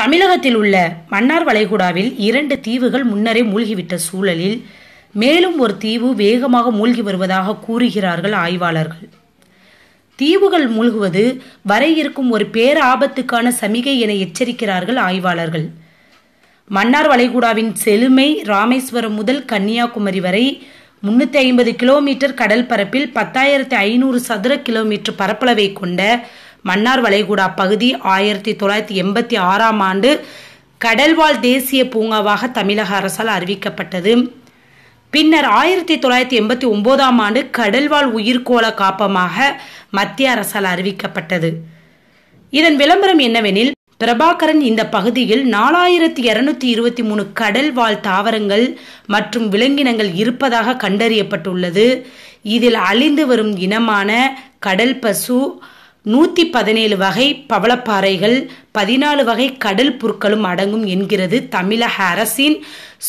தமிழகத்தில் உள்ள மன்னார் வளைகுடாவில் இரண்டு தீவுகள் முன்னரே மூழ்கிவிட்ட சூழலில் மேலும் ஒரு தீவு வேகமாக மூழ்கி வருவதாக கூறுகிறார்கள் ஆய்வாளர்கள் தீவுகள் மூழ்குவது வரை இருக்கும் ஒரு பேராபத்துக்கான சமிகை என எச்சரிக்கிறார்கள் ஆய்வாளர்கள் மன்னார் வளைகுடாவின் செழுமை ராமேஸ்வரம் முதல் கன்னியாகுமரி வரை முன்னூற்றி ஐம்பது கிலோமீட்டர் கடல் பரப்பில் பத்தாயிரத்தி ஐநூறு சதுர கிலோமீட்டர் பரப்பளவை கொண்ட மன்னார் வளைகுடா பகுதி ஆயிரத்தி தொள்ளாயிரத்தி எண்பத்தி ஆறாம் ஆண்டு கடல்வாழ் தேசிய பூங்காவாக தமிழக அரசால் அறிவிக்கப்பட்டது பின்னர் ஆயிரத்தி தொள்ளாயிரத்தி எண்பத்தி ஒன்பதாம் ஆண்டு கடல்வாழ் உயிர்கோள காப்பமாக மத்திய அரசால் அறிவிக்கப்பட்டது இதன் விளம்பரம் என்னவெனில் பிரபாகரன் இந்த பகுதியில் நாலாயிரத்தி இருநூத்தி இருபத்தி மூணு கடல் வாழ் தாவரங்கள் மற்றும் விலங்கினங்கள் இருப்பதாக கண்டறியப்பட்டுள்ளது இதில் அழிந்து வரும் இனமான கடல் பசு நூற்றி பதினேழு வகை பவளப்பாறைகள் பதினாலு வகை கடல் புற்களும் அடங்கும் என்கிறது தமிழக அரசின்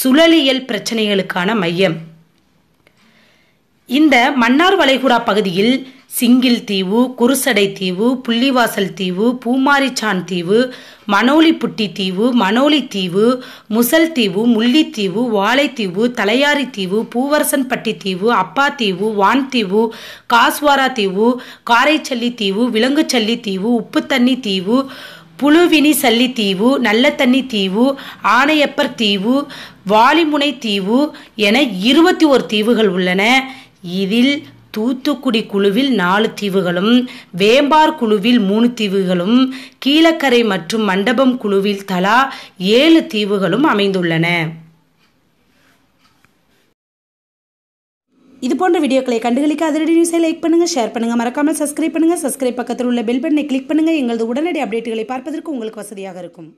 சுழலியல் பிரச்சனைகளுக்கான மையம் இந்த மன்னார் வளைகுடா பகுதியில் சிங்கிள் தீவு குருசடை தீவு புள்ளிவாசல் தீவு பூமாரிச்சான் தீவு மனோலிப்புட்டி தீவு மனோலி தீவு முசல் தீவு முள்ளித்தீவு வாழைத்தீவு தலையாரி தீவு பூவரசன்பட்டி தீவு அப்பா தீவு வான் தீவு காஸ்வாரா தீவு காரைச்சல்லி தீவு விலங்குச்சல்லி தீவு உப்புத்தண்ணி தீவு புழுவினி சல்லி தீவு நல்லத்தண்ணி தீவு ஆனையப்பர் தீவு வாலிமுனை தீவு என இருபத்தி ஓர் தீவுகள் உள்ளன இதில் தூத்துக்குடி குழுவில் நாலு தீவுகளும் வேம்பார் குழுவில் மூணு தீவுகளும் கீழக்கரை மற்றும் மண்டபம் குழுவில் தலா ஏழு தீவுகளும் அமைந்துள்ளன இது போன்ற வீடியோக்களை கண்டுகளிக்க அதிரடி நியூஸை லைக் பண்ணுங்கள் ஷேர் பண்ணுங்கள் மறக்காமல் சப்ஸ்கிரைப் பண்ணுங்கள் சப்ஸ்கிரைப் பக்கத்தில் உள்ள பெல் பட்டனை கிளிக் பண்ணுங்கள் எங்களது உடனடி அப்டேட்டுகளை பார்ப்பதற்கு உங்களுக்கு வசதியாக இருக்கும்